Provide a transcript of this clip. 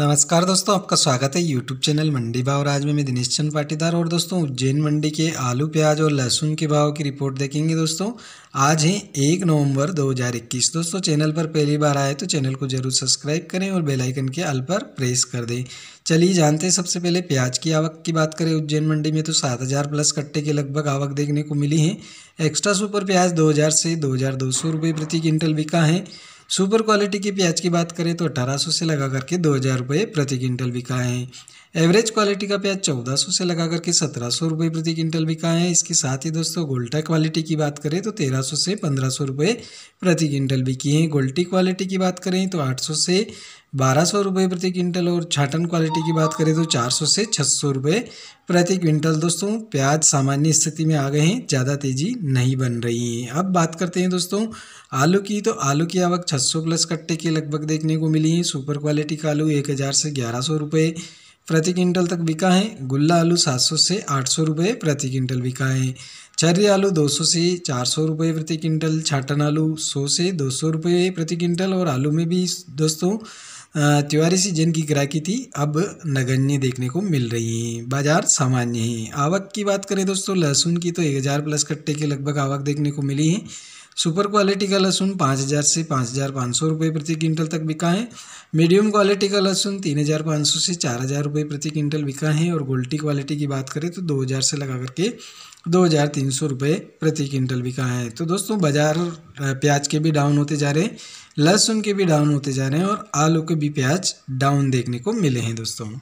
नमस्कार दोस्तों आपका स्वागत है यूट्यूब चैनल मंडी भाव और आज में मैं दिनेश चंद पाटीदार और दोस्तों उज्जैन मंडी के आलू प्याज और लहसुन के भाव की रिपोर्ट देखेंगे दोस्तों आज है एक नवंबर 2021 दोस्तों चैनल पर पहली बार आए तो चैनल को जरूर सब्सक्राइब करें और बेल आइकन के अल पर प्रेस कर दें चलिए जानते हैं सबसे पहले प्याज की आवक की बात करें उज्जैन मंडी में तो सात हज़ार प्लस कट्टे के लगभग आवक देखने को मिली है एक्स्ट्रा सुपर प्याज दो हज़ार से दो हज़ार दो सौ रुपये प्रति क्विंटल बिका है सुपर क्वालिटी की प्याज की बात करें तो अठारह से लगा करके दो हज़ार रुपये प्रति क्विंटल बिका है एवरेज क्वालिटी का प्याज चौदह सौ से लगा करके सत्रह सौ रुपये प्रति क्विंटल बिका है इसके साथ ही दोस्तों गोल्टा क्वालिटी की बात करें तो तेरह सौ से पंद्रह सौ रुपये प्रति क्विंटल बिकी है गोल्टी क्वालिटी की बात करें तो आठ सौ से बारह सौ रुपये प्रति क्विंटल और छाटन क्वालिटी की बात करें तो चार सौ से छः सौ रुपये प्रति क्विंटल दोस्तों प्याज सामान्य स्थिति में आ गए हैं ज़्यादा तेज़ी नहीं बन रही है अब बात करते हैं दोस्तों आलू की तो आलू की आवक छः सौ प्लस कट्टे के लगभग देखने को मिली है सुपर क्वालिटी का आलू एक हज़ार से ग्यारह सौ रुपये प्रति क्विंटल तक बिका है गुल्ला आलू सात सौ से आठ सौ रुपये प्रति क्विंटल बिका है चर्री आलू दो सौ से चार सौ रुपये प्रति क्विंटल छाटन आलू सौ से दो सौ रुपये प्रति क्विंटल और आलू में भी दोस्तों तिवारी सीजन की ग्राहकी थी अब नगण्य देखने को मिल रही है बाजार सामान्य है आवक की बात करें दोस्तों लहसुन की तो एक हज़ार प्लस कट्टे के लगभग आवक देखने को मिली है सुपर क्वालिटी का लहसुन पाँच हज़ार से पाँच हज़ार पाँच सौ रुपये प्रति क्विंटल तक बिका है मीडियम क्वालिटी का लहसुन तीन हज़ार पाँच सौ से चार हज़ार रुपये प्रति क्विंटल बिका है और गोल्टी क्वालिटी की बात करें तो दो हज़ार से लगा करके दो हज़ार तीन सौ रुपये प्रति क्विंटल बिका है तो दोस्तों बाजार प्याज के भी डाउन होते जा रहे हैं लहसुन के भी डाउन होते जा रहे हैं और आलू के भी प्याज डाउन देखने को मिले हैं दोस्तों